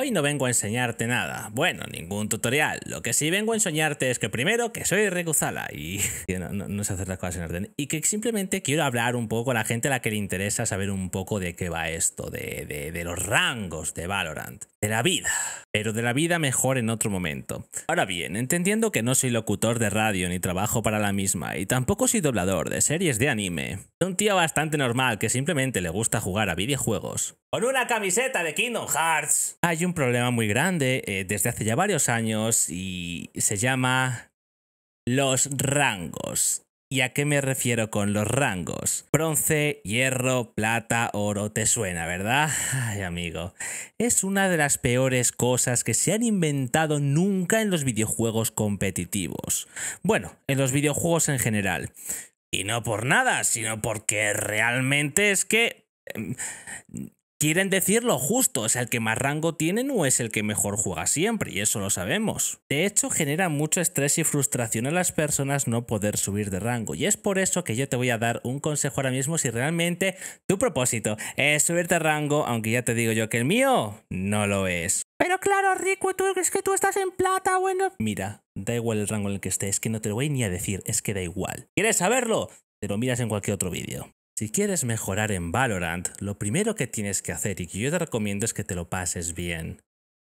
Hoy no vengo a enseñarte nada, bueno, ningún tutorial. Lo que sí vengo a enseñarte es que primero que soy Reguzala y no, no, sé hacer las cosas en orden y que simplemente quiero hablar un poco a la gente a la que le interesa saber un poco de qué va esto, de, de los rangos de Valorant de la vida, pero de la vida mejor en otro momento. Ahora bien, entendiendo que no soy locutor de radio ni trabajo para la misma, y tampoco soy doblador de series de anime, soy un tío bastante normal que simplemente le gusta jugar a videojuegos. Con una camiseta de Kingdom Hearts. Hay un problema muy grande eh, desde hace ya varios años y se llama los rangos. ¿Y a qué me refiero con los rangos? Bronce, hierro, plata, oro, te suena, ¿verdad? Ay, amigo. Es una de las peores cosas que se han inventado nunca en los videojuegos competitivos. Bueno, en los videojuegos en general. Y no por nada, sino porque realmente es que em, Quieren lo justo, es el que más rango tienen o es el que mejor juega siempre, y eso lo sabemos. De hecho, genera mucho estrés y frustración a las personas no poder subir de rango, y es por eso que yo te voy a dar un consejo ahora mismo si realmente tu propósito es subirte de rango, aunque ya te digo yo que el mío no lo es. Pero claro, Rico, tú que tú estás en plata, bueno. Mira, da igual el rango en el que estés, que no te lo voy ni a decir, es que da igual. ¿Quieres saberlo? Te lo miras en cualquier otro vídeo. Si quieres mejorar en Valorant, lo primero que tienes que hacer y que yo te recomiendo es que te lo pases bien.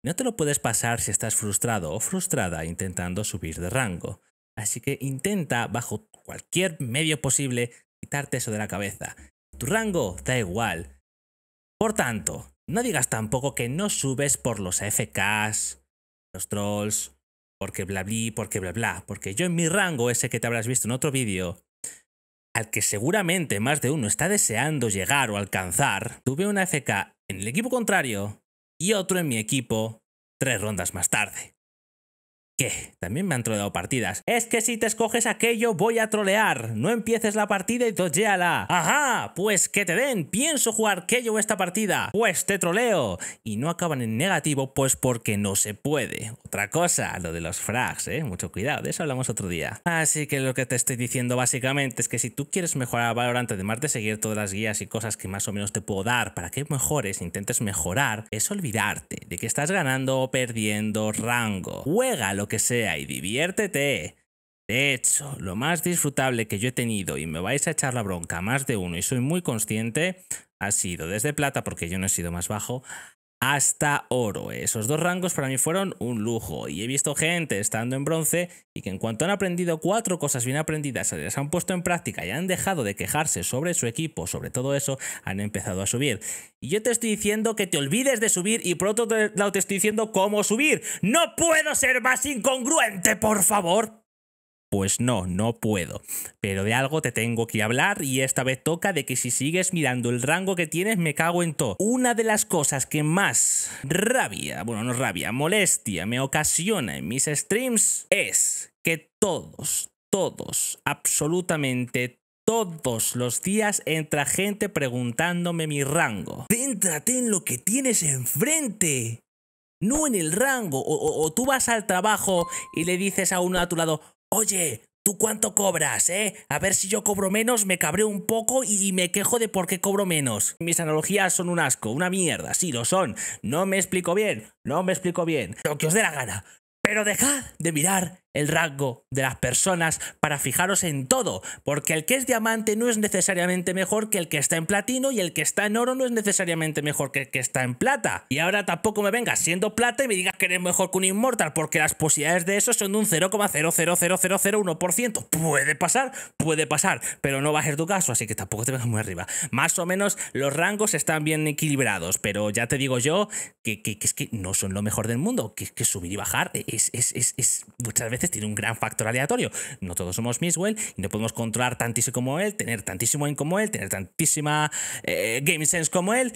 No te lo puedes pasar si estás frustrado o frustrada intentando subir de rango. Así que intenta, bajo cualquier medio posible, quitarte eso de la cabeza. Tu rango da igual. Por tanto, no digas tampoco que no subes por los AFKs, los trolls, porque bla bla, porque bla bla, porque yo en mi rango, ese que te habrás visto en otro vídeo, al que seguramente más de uno está deseando llegar o alcanzar, tuve una FK en el equipo contrario y otro en mi equipo tres rondas más tarde. También me han troleado partidas. Es que si te escoges aquello voy a trolear. No empieces la partida y la. Ajá, pues que te den. Pienso jugar aquello esta partida. Pues te troleo. Y no acaban en negativo pues porque no se puede. Otra cosa, lo de los frags, ¿eh? Mucho cuidado, de eso hablamos otro día. Así que lo que te estoy diciendo básicamente es que si tú quieres mejorar valor antes de seguir todas las guías y cosas que más o menos te puedo dar para que mejores, intentes mejorar, es olvidarte de que estás ganando o perdiendo rango. Juega lo que que sea y diviértete. De hecho, lo más disfrutable que yo he tenido y me vais a echar la bronca más de uno y soy muy consciente ha sido desde plata, porque yo no he sido más bajo, hasta oro. Esos dos rangos para mí fueron un lujo y he visto gente estando en bronce y que en cuanto han aprendido cuatro cosas bien aprendidas, se las han puesto en práctica y han dejado de quejarse sobre su equipo, sobre todo eso, han empezado a subir. Y yo te estoy diciendo que te olvides de subir y pronto lado te estoy diciendo cómo subir. No puedo ser más incongruente, por favor. Pues no, no puedo. Pero de algo te tengo que hablar y esta vez toca de que si sigues mirando el rango que tienes me cago en todo. Una de las cosas que más rabia, bueno no rabia, molestia me ocasiona en mis streams es que todos, todos, absolutamente todos los días entra gente preguntándome mi rango. Céntrate en lo que tienes enfrente. No en el rango. O, o, tú vas al trabajo y le dices a uno a tu lado, Oye, ¿tú cuánto cobras, eh? A ver si yo cobro menos, me cabré un poco y, y, me quejo de por qué cobro menos. Mis analogías son un asco, una mierda, sí, lo son. No me explico bien, no me explico bien. Lo que os dé la gana. Pero dejad de mirar el rasgo de las personas para fijaros en todo, porque el que es diamante no es necesariamente mejor que el que está en platino y el que está en oro no es necesariamente mejor que el que está en plata. Y ahora tampoco me vengas siendo plata y me digas que eres mejor que un inmortal, porque las posibilidades de eso son de un 0,000001%. Puede pasar, puede pasar, pero no va a ser tu caso, así que tampoco te vengas muy arriba. Más o menos los rangos están bien equilibrados, pero ya te digo yo que, es que no son lo mejor del mundo, que, que subir y bajar es muchas veces tiene un gran factor aleatorio. No todos somos Miswell y no podemos controlar tantísimo como él, tener tantísimo aim como él, tener tantísima eh, game sense como él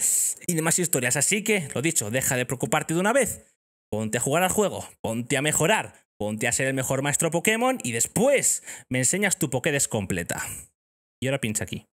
y demás historias. Así que, lo dicho, deja de preocuparte de una vez. Ponte a jugar al juego, ponte a mejorar, ponte a ser el mejor maestro Pokémon y después me enseñas tu Pokédex completa. Y ahora pincha aquí.